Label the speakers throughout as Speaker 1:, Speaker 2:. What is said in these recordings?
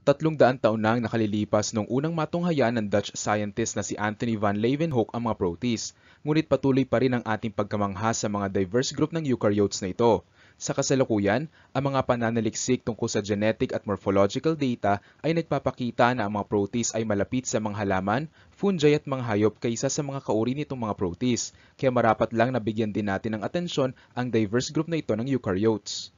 Speaker 1: Tatlong daan taon na ang nakalilipas nung unang matunghayan ng Dutch scientist na si Anthony van Leeuwenhoek ang mga protease, ngunit patuloy pa rin ang ating pagkamangha sa mga diverse group ng eukaryotes na ito. Sa kasalukuyan, ang mga pananaliksik tungkol sa genetic at morphological data ay nagpapakita na ang mga protease ay malapit sa mga halaman, fungi at mga hayop kaysa sa mga kauri nitong mga protease, kaya marapat lang na bigyan din natin ng atensyon ang diverse group na ito ng eukaryotes.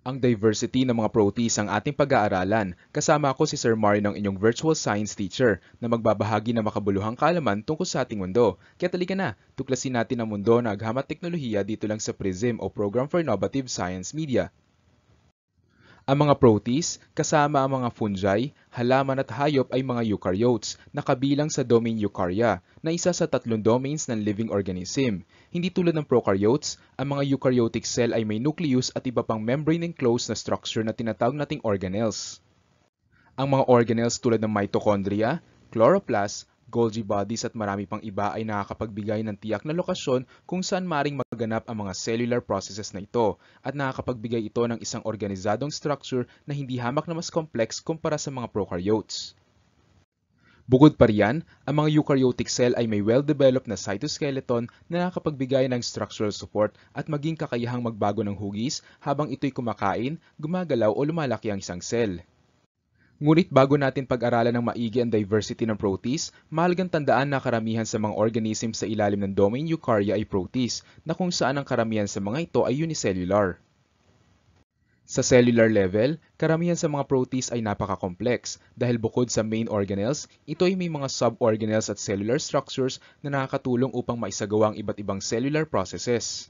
Speaker 1: Ang diversity ng mga protees ang ating pag-aaralan. Kasama ko si Sir Mari ang inyong virtual science teacher na magbabahagi ng makabuluhang kaalaman tungkol sa ating mundo. Kaya talika na, tuklasin natin ang mundo na aghamat teknolohiya dito lang sa PRISM o Program for Innovative Science Media. Ang mga protease, kasama ang mga fungi, halaman at hayop ay mga eukaryotes na kabilang sa domain eukarya na isa sa tatlong domains ng living organism. Hindi tulad ng prokaryotes, ang mga eukaryotic cell ay may nucleus at iba pang membrane-enclosed na structure na tinatawag nating organelles. Ang mga organelles tulad ng mitochondria, chloroplast, Golgi bodies at marami pang iba ay nakakapagbigay ng tiyak na lokasyon kung saan maring maganap ang mga cellular processes na ito at nakakapagbigay ito ng isang organisadong structure na hindi hamak na mas complex kumpara sa mga prokaryotes. Bukod pa riyan, ang mga eukaryotic cell ay may well-developed na cytoskeleton na nakapagbigay ng structural support at maging kakayahang magbago ng hugis habang ito'y kumakain, gumagalaw o lumalaki ang isang cell. Ngunit bago natin pag-aralan ng maigi ang diversity ng protease, mahalagang tandaan na karamihan sa mga organism sa ilalim ng domain Eukarya ay protease, na kung saan ang karamihan sa mga ito ay unicellular. Sa cellular level, karamihan sa mga protease ay napaka-complex dahil bukod sa main organelles, ito ay may mga sub-organelles at cellular structures na nakakatulong upang maisagawa ang iba't ibang cellular processes.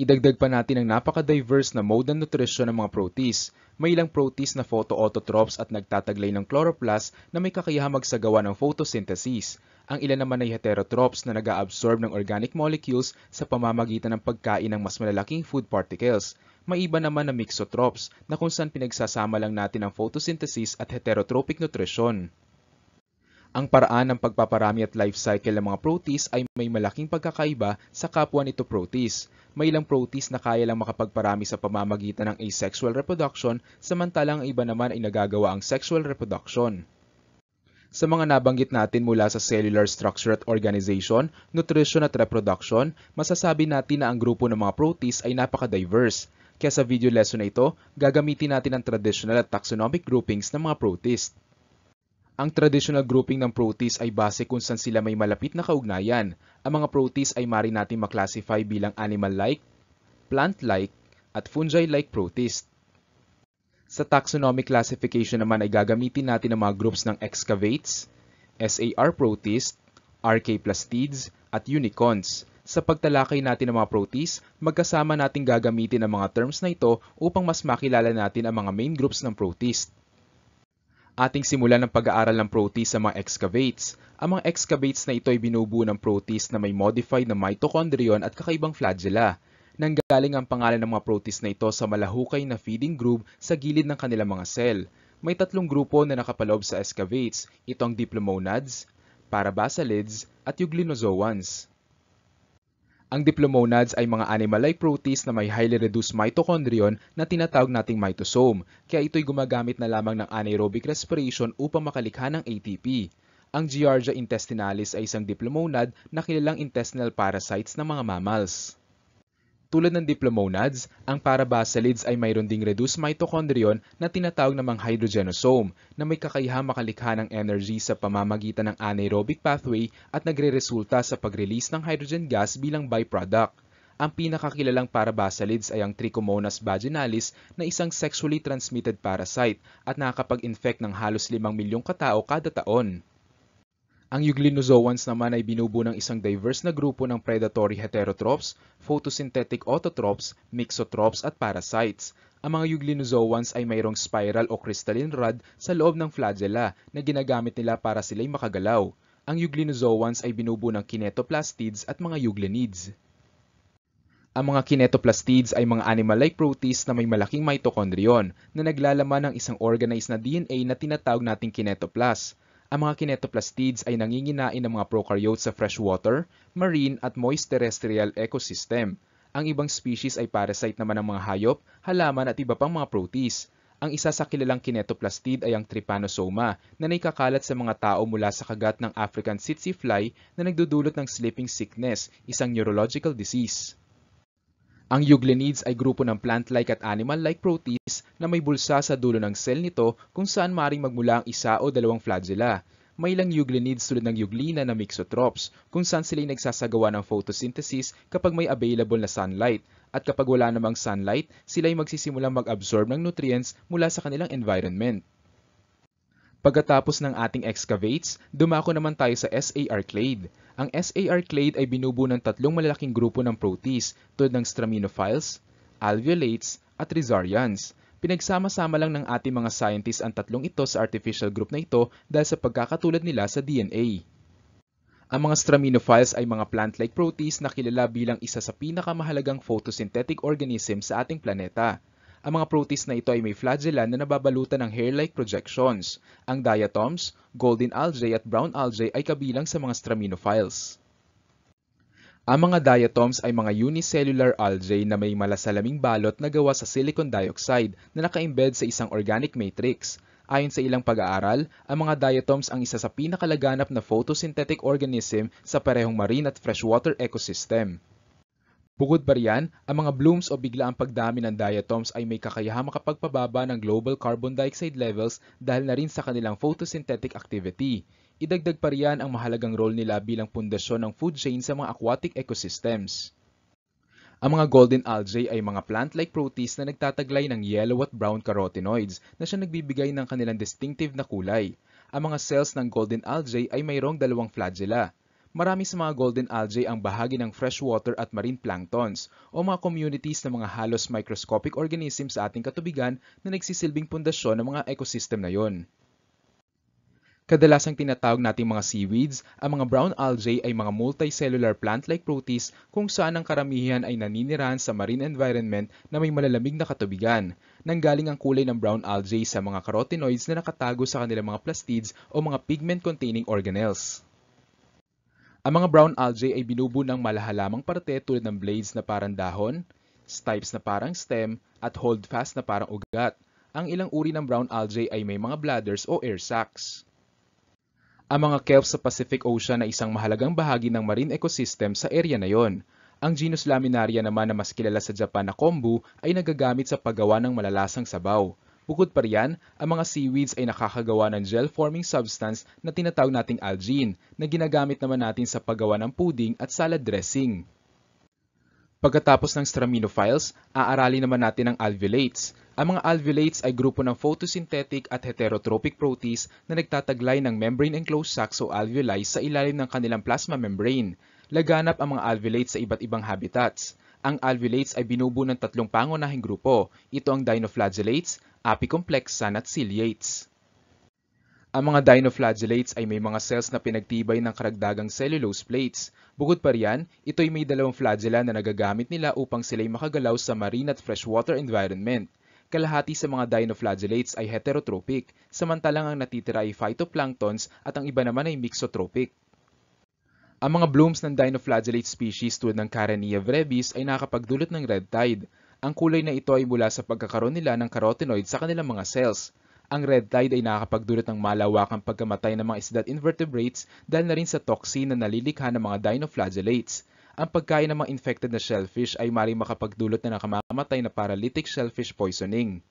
Speaker 1: Idagdag pa natin ang napaka-diverse na mode ng nutrisyon ng mga protease. May ilang protease na photoautotrophs at nagtataglay ng chloroplast na may kakayahang magsagawa ng photosynthesis. Ang ilan naman ay heterotrophs na nag-absorb ng organic molecules sa pamamagitan ng pagkain ng mas malalaking food particles. May iba naman na mixotrophs na kung saan pinagsasama lang natin ang photosynthesis at heterotrophic nutrition. Ang paraan ng pagpaparami at life cycle ng mga protease ay may malaking pagkakaiba sa kapwa nito protease. May ilang protease na kaya lang makapagparami sa pamamagitan ng asexual reproduction, samantalang ang iba naman ay nagagawa ang sexual reproduction. Sa mga nabanggit natin mula sa cellular structure at organization, nutrition at reproduction, masasabi natin na ang grupo ng mga protease ay napaka-diverse. Kaya sa video lesson na ito, gagamitin natin ang traditional at taxonomic groupings ng mga protists. Ang traditional grouping ng protease ay base kung saan sila may malapit na kaugnayan. Ang mga protease ay mari natin maklasify bilang animal-like, plant-like, at fungi-like protist. Sa taxonomic classification naman ay gagamitin natin ang mga groups ng excavates, SAR protease, RK plastids, at unicons. Sa pagtalakay natin ng mga protease, magkasama natin gagamitin ang mga terms na ito upang mas makilala natin ang mga main groups ng protease ating simulan ng pag-aaral ng protease sa mga excavates. Ang mga excavates na ito ay binubuo ng protease na may modified na mitochondrion at kakaibang flagella. Nanggaling ang pangalan ng mga protease na ito sa malahukay na feeding groove sa gilid ng kanilang mga cell. May tatlong grupo na nakapaloob sa excavates. Ito ang diplomonads, parabasalids, at euglenozoans. Ang diplomonads ay mga animal-like proteins na may highly reduced mitochondrion na tinatawag nating mitosome, kaya ito'y gumagamit na lamang ng anaerobic respiration upang makalikha ng ATP. Ang Giardia intestinalis ay isang diplomonad na kilalang intestinal parasites ng mga mammals. Tulad ng diplomonads, ang parabasalids ay mayroon ding reduced mitochondrion na tinatawag namang hydrogenosome na may kakayahang makalikha ng energy sa pamamagitan ng anaerobic pathway at nagreresulta sa pag-release ng hydrogen gas bilang byproduct. Ang pinakakilalang parabasalids ay ang Trichomonas vaginalis na isang sexually transmitted parasite at nakakapag-infect ng halos 5 milyong katao kada taon. Ang euglenozoans naman ay binubuo ng isang diverse na grupo ng predatory heterotrophs, photosynthetic autotrophs, mixotrophs at parasites. Ang mga euglenozoans ay mayroong spiral o crystalline rod sa loob ng flagella na ginagamit nila para sila'y makagalaw. Ang euglenozoans ay binubuo ng kinetoplastids at mga euglenids. Ang mga kinetoplastids ay mga animal-like proteins na may malaking mitochondrion na naglalaman ng isang organized na DNA na tinatawag nating kinetoplast. Ang mga kinetoplastids ay nanginginain ng mga prokaryotes sa freshwater, marine at moist terrestrial ecosystem. Ang ibang species ay parasite naman ng mga hayop, halaman at iba pang mga protease. Ang isa sa kilalang kinetoplastid ay ang trypanosoma na naikakalat sa mga tao mula sa kagat ng African tsetse fly na nagdudulot ng sleeping sickness, isang neurological disease. Ang euglenids ay grupo ng plant-like at animal-like proteins na may bulsa sa dulo ng cell nito kung saan maring magmula ang isa o dalawang flagella. May ilang euglenids tulad ng euglena na mixotrophs kung saan sila nagsasagawa ng photosynthesis kapag may available na sunlight at kapag wala namang sunlight, sila ay magsisimulang mag-absorb ng nutrients mula sa kanilang environment. Pagkatapos ng ating excavates, dumako naman tayo sa SAR clade. Ang SAR clade ay binubuo ng tatlong malalaking grupo ng protease tulad ng straminophiles, alveolates, at rhizarians. Pinagsama-sama lang ng ating mga scientists ang tatlong ito sa artificial group na ito dahil sa pagkakatulad nila sa DNA. Ang mga straminophiles ay mga plant-like protease na kilala bilang isa sa pinakamahalagang photosynthetic organism sa ating planeta. Ang mga proteins na ito ay may flagella na nababalutan ng hair-like projections. Ang diatoms, golden algae at brown algae ay kabilang sa mga straminophiles. Ang mga diatoms ay mga unicellular algae na may malasalaming balot na gawa sa silicon dioxide na naka-embed sa isang organic matrix. Ayon sa ilang pag-aaral, ang mga diatoms ang isa sa pinakalaganap na photosynthetic organism sa parehong marine at freshwater ecosystem. Bukod pa riyan, ang mga blooms o biglaang pagdami ng diatoms ay may kakayahang makapagpababa ng global carbon dioxide levels dahil na rin sa kanilang photosynthetic activity. Idagdag pa riyan ang mahalagang role nila bilang pundasyon ng food chain sa mga aquatic ecosystems. Ang mga golden algae ay mga plant-like proteins na nagtataglay ng yellow at brown carotenoids na siya nagbibigay ng kanilang distinctive na kulay. Ang mga cells ng golden algae ay mayroong dalawang flagella. Marami sa mga golden algae ang bahagi ng freshwater at marine planktons o mga communities ng mga halos microscopic organisms sa ating katubigan na nagsisilbing pundasyon ng mga ecosystem na yon. Kadalasang tinatawag nating mga seaweeds, ang mga brown algae ay mga multicellular plant-like protists kung saan ang karamihan ay naninirahan sa marine environment na may malalamig na katubigan. Nanggaling ang kulay ng brown algae sa mga carotenoids na nakatago sa kanilang mga plastids o mga pigment-containing organelles. Ang mga brown algae ay binubo ng malahalamang parte tulad ng blades na parang dahon, stipes na parang stem, at holdfast na parang ugat. Ang ilang uri ng brown algae ay may mga bladders o air sacs. Ang mga kelp sa Pacific Ocean ay isang mahalagang bahagi ng marine ecosystem sa area na yon. Ang genus Laminaria naman na mas kilala sa Japan na kombu ay nagagamit sa paggawa ng malalasang sabaw. Bukod pa riyan, ang mga seaweeds ay nakakagawa ng gel-forming substance na tinatawag nating algine na ginagamit naman natin sa paggawa ng pudding at salad dressing. Pagkatapos ng straminophiles, aaralin naman natin ang alveolates. Ang mga alveolates ay grupo ng photosynthetic at heterotrophic protease na nagtataglay ng membrane-enclosed sacs o alveoli sa ilalim ng kanilang plasma membrane. Laganap ang mga alveolates sa iba't ibang habitats. Ang alveolates ay binubuo ng tatlong pangunahing grupo. Ito ang dinoflagellates, apicomplexa at ciliates. Ang mga dinoflagellates ay may mga cells na pinagtibay ng karagdagang cellulose plates. Bukod pa riyan, ito'y may dalawang flagella na nagagamit nila upang sila'y makagalaw sa marine at freshwater environment. Kalahati sa mga dinoflagellates ay heterotrophic, samantalang ang natitira ay phytoplanktons at ang iba naman ay mixotropic. Ang mga blooms ng dinoflagellate species tulad ng Karenia brevis ay nakakapagdulot ng red tide. Ang kulay na ito ay mula sa pagkakaroon nila ng carotenoid sa kanilang mga cells. Ang red tide ay nakakapagdulot ng malawakang pagkamatay ng mga isda at invertebrates dahil na rin sa toxin na nalilikha ng mga dinoflagellates. Ang pagkain ng mga infected na shellfish ay maring makapagdulot na nakamamatay na paralytic shellfish poisoning.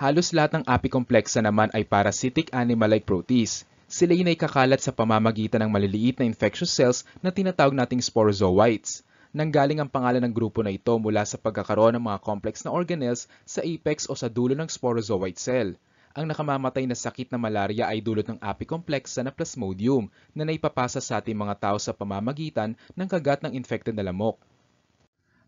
Speaker 1: Halos lahat ng apicomplexa naman ay parasitic animal-like protease sila ay kakalat sa pamamagitan ng maliliit na infectious cells na tinatawag nating sporozoites. Nanggaling ang pangalan ng grupo na ito mula sa pagkakaroon ng mga complex na organelles sa apex o sa dulo ng sporozoite cell. Ang nakamamatay na sakit na malaria ay dulot ng apicomplexa na plasmodium na naipapasa sa ating mga tao sa pamamagitan ng kagat ng infected na lamok.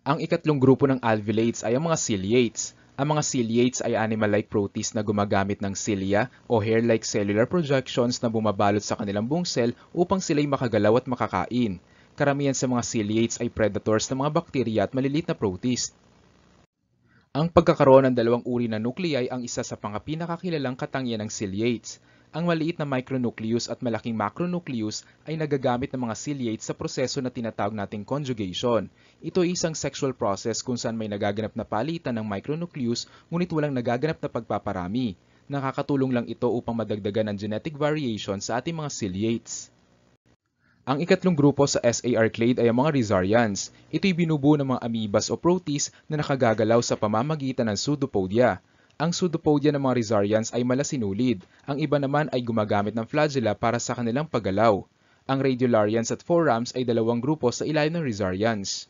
Speaker 1: Ang ikatlong grupo ng alveolates ay ang mga ciliates. Ang mga ciliates ay animal-like proteins na gumagamit ng cilia o hair-like cellular projections na bumabalot sa kanilang buong cell upang sila'y makagalaw at makakain. Karamihan sa mga ciliates ay predators ng mga bakterya at malilit na protist. Ang pagkakaroon ng dalawang uri na nuclei ang isa sa mga pinakakilalang katangian ng ciliates. Ang maliit na micronucleus at malaking macronucleus ay nagagamit ng mga ciliates sa proseso na tinatawag nating conjugation. Ito ay isang sexual process kung saan may nagaganap na palitan ng micronucleus ngunit walang nagaganap na pagpaparami. Nakakatulong lang ito upang madagdagan ang genetic variation sa ating mga ciliates. Ang ikatlong grupo sa SAR clade ay ang mga rhizarians. Ito'y binubuo ng mga amoebas o protease na nakagagalaw sa pamamagitan ng pseudopodia. Ang pseudopodia ng mga Rizarians ay malasinulid, ang iba naman ay gumagamit ng flagella para sa kanilang paggalaw. Ang Radiolarians at Forams ay dalawang grupo sa ilalim ng Rizarians.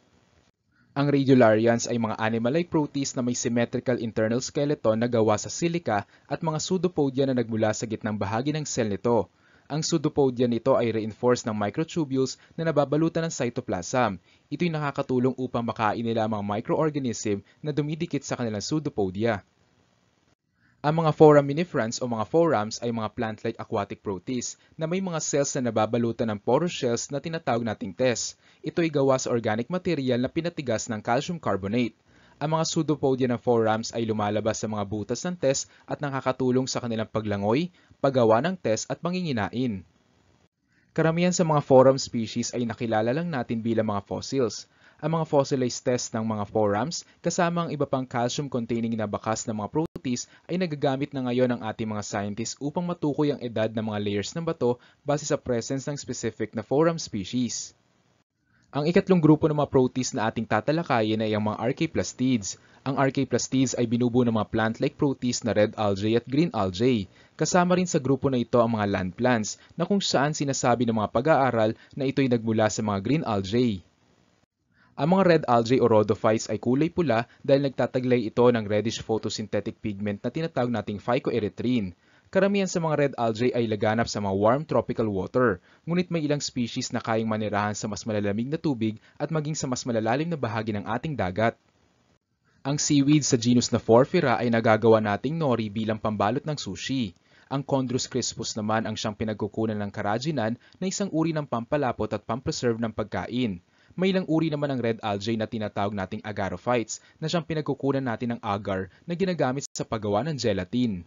Speaker 1: Ang Radiolarians ay mga animal-like protease na may symmetrical internal skeleton na gawa sa silica at mga pseudopodia na nagmula sa gitnang bahagi ng cell nito ang pseudopodia nito ay reinforced ng microtubules na nababalutan ng cytoplasm. Ito'y nakakatulong upang makain nila ang mga microorganism na dumidikit sa kanilang pseudopodia. Ang mga foraminifrans o mga forams ay mga plant-like aquatic protists na may mga cells na nababalutan ng porous shells na tinatawag nating TES. Ito ay gawa sa organic material na pinatigas ng calcium carbonate. Ang mga pseudopodia ng forams ay lumalabas sa mga butas ng TES at nakakatulong sa kanilang paglangoy, paggawa ng TES at panginginain. Karamihan sa mga forum species ay nakilala lang natin bilang mga fossils, ang mga fossilized test ng mga forams kasama ang iba pang calcium-containing na bakas ng mga protease ay nagagamit na ngayon ng ating mga scientists upang matukoy ang edad ng mga layers ng bato base sa presence ng specific na foram species. Ang ikatlong grupo ng mga protease na ating tatalakayin ay ang mga archaeplastids. Ang archaeplastids ay binubuo ng mga plant-like protease na red algae at green algae. Kasama rin sa grupo na ito ang mga land plants na kung saan sinasabi ng mga pag-aaral na ito'y nagmula sa mga green algae. Ang mga red algae o rhodophytes ay kulay pula dahil nagtataglay ito ng reddish photosynthetic pigment na tinatawag nating phycoerythrin. Karamihan sa mga red algae ay laganap sa mga warm tropical water, ngunit may ilang species na kayang manirahan sa mas malalamig na tubig at maging sa mas malalalim na bahagi ng ating dagat. Ang seaweed sa genus na Porphyra ay nagagawa nating nori bilang pambalot ng sushi. Ang Chondrus crispus naman ang siyang pinagkukunan ng karajinan na isang uri ng pampalapot at pampreserve ng pagkain. May ilang uri naman ng red algae na tinatawag nating agarophytes na siyang pinagkukunan natin ng agar na ginagamit sa paggawa ng gelatin.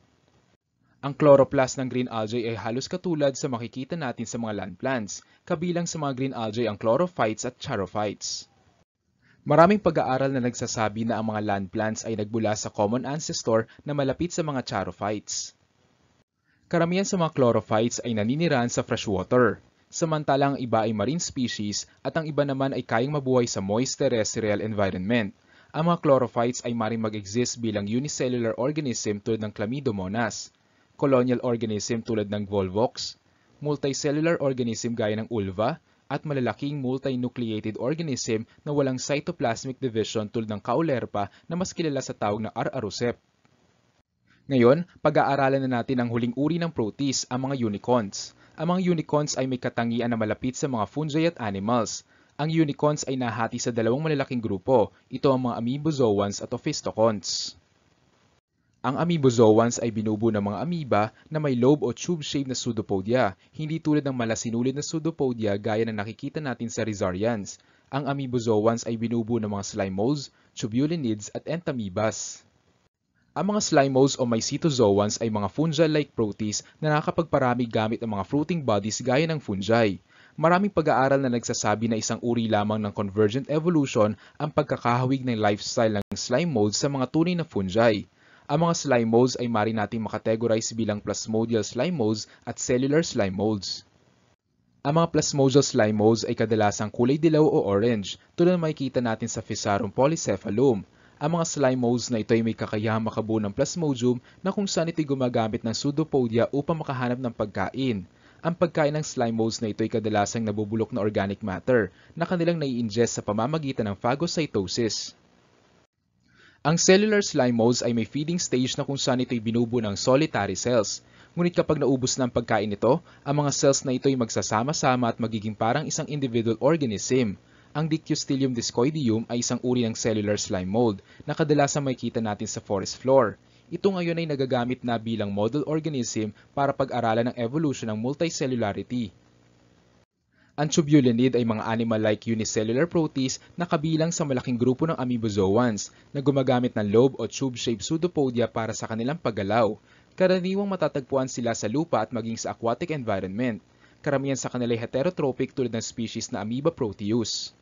Speaker 1: Ang chloroplast ng green algae ay halos katulad sa makikita natin sa mga land plants, kabilang sa mga green algae ang chlorophytes at charophytes. Maraming pag-aaral na nagsasabi na ang mga land plants ay nagbula sa common ancestor na malapit sa mga charophytes. Karamihan sa mga chlorophytes ay naninirahan sa freshwater samantalang ang iba ay marine species at ang iba naman ay kayang mabuhay sa moist terrestrial environment. Ang mga chlorophytes ay maring mag-exist bilang unicellular organism tulad ng Chlamydomonas, colonial organism tulad ng Volvox, multicellular organism gaya ng Ulva, at malalaking multinucleated organism na walang cytoplasmic division tulad ng Caulerpa na mas kilala sa tawag na Ararusep. Ngayon, pag-aaralan na natin ang huling uri ng protease, ang mga unicorns. Ang mga unicorns ay may katangian na malapit sa mga fungi at animals. Ang unicorns ay nahati sa dalawang malalaking grupo. Ito ang mga amoebozoans at ophistocons. Ang amoebozoans ay binubo ng mga amoeba na may lobe o tube-shaped na pseudopodia, hindi tulad ng malasinulid na pseudopodia gaya ng nakikita natin sa rhizarians. Ang amoebozoans ay binubo ng mga slime molds, tubulinids at entamoebas. Ang mga slimose o mycetozoans ay mga fungi-like protists na nakakapagparami gamit ang mga fruiting bodies gaya ng fungi. Maraming pag-aaral na nagsasabi na isang uri lamang ng convergent evolution ang pagkakahawig ng lifestyle ng slime molds sa mga tunay na fungi. Ang mga slime molds ay mari nating makategorize bilang plasmodial slime molds at cellular slime molds. Ang mga plasmodial slime molds ay kadalasang kulay dilaw o orange tulad na makikita natin sa Fisarum polycephalum. Ang mga slime molds na ito ay may kakayahang makabuo ng plasmodium na kung saan ito gumagamit ng pseudopodia upang makahanap ng pagkain. Ang pagkain ng slime molds na ito ay kadalasang nabubulok na organic matter na kanilang nai-ingest sa pamamagitan ng phagocytosis. Ang cellular slime molds ay may feeding stage na kung saan ito ay binubuo ng solitary cells. Ngunit kapag naubos na ang pagkain nito, ang mga cells na ito ay magsasama-sama at magiging parang isang individual organism. Ang Dictyostelium discoideum ay isang uri ng cellular slime mold na kadalasan makikita natin sa forest floor. Ito ngayon ay nagagamit na bilang model organism para pag-aralan ng evolution ng multicellularity. Ang tubulinid ay mga animal-like unicellular protease na kabilang sa malaking grupo ng amoebozoans na gumagamit ng lobe o tube-shaped pseudopodia para sa kanilang paggalaw. Karaniwang matatagpuan sila sa lupa at maging sa aquatic environment. Karamihan sa kanila ay heterotrophic tulad ng species na amoeba proteus.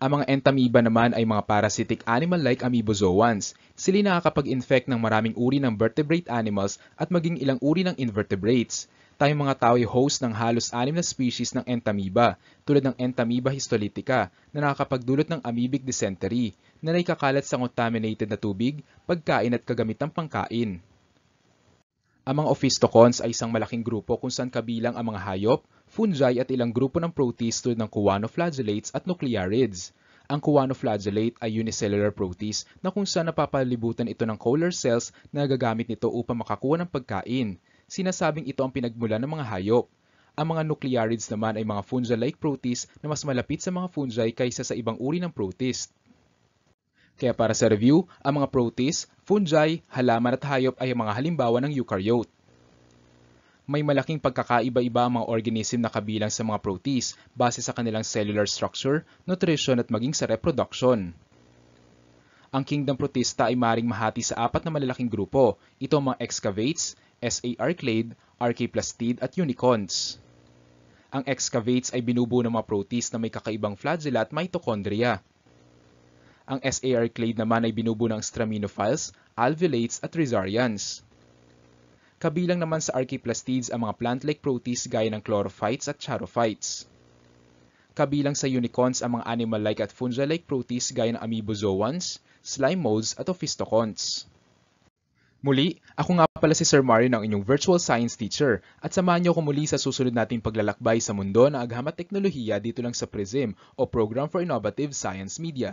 Speaker 1: Ang mga entamoeba naman ay mga parasitic animal-like amoebozoans. Sila nakakapag-infect ng maraming uri ng vertebrate animals at maging ilang uri ng invertebrates. Tayong mga tao ay host ng halos anim na species ng entamoeba, tulad ng entamoeba histolytica na nakakapagdulot ng amoebic dysentery na naikakalat sa contaminated na tubig, pagkain at kagamitang pangkain. Ang mga ophistocons ay isang malaking grupo kung saan kabilang ang mga hayop, fungi at ilang grupo ng protease tulad ng cuanoflagellates at nuclearids. Ang cuanoflagellate ay unicellular protist na kung saan napapalibutan ito ng Kohler cells na gagamit nito upang makakuha ng pagkain. Sinasabing ito ang pinagmula ng mga hayop. Ang mga nuclearids naman ay mga fungi-like protists na mas malapit sa mga fungi kaysa sa ibang uri ng protist. Kaya para sa review, ang mga protease, fungi, halaman at hayop ay mga halimbawa ng eukaryote may malaking pagkakaiba-iba ang mga organism na kabilang sa mga protease base sa kanilang cellular structure, nutrition at maging sa reproduction. Ang kingdom protista ay maring mahati sa apat na malalaking grupo. Ito ang mga excavates, SARclade, Archaeplastid at Unicorns. Ang excavates ay binubuo ng mga protease na may kakaibang flagella at mitochondria. Ang SARclade naman ay binubuo ng straminophiles, alveolates at rhizarians. Kabilang naman sa archaeplastids ang mga plant-like protists gaya ng chlorophytes at charophytes. Kabilang sa unicorns ang mga animal-like at fungal like protists gaya ng amoebozoans, slime molds at ophistoconts. Muli, ako nga pala si Sir Mario ng inyong virtual science teacher at samahan niyo ako muli sa susunod nating paglalakbay sa mundo ng agham at teknolohiya dito lang sa PRISM o Program for Innovative Science Media.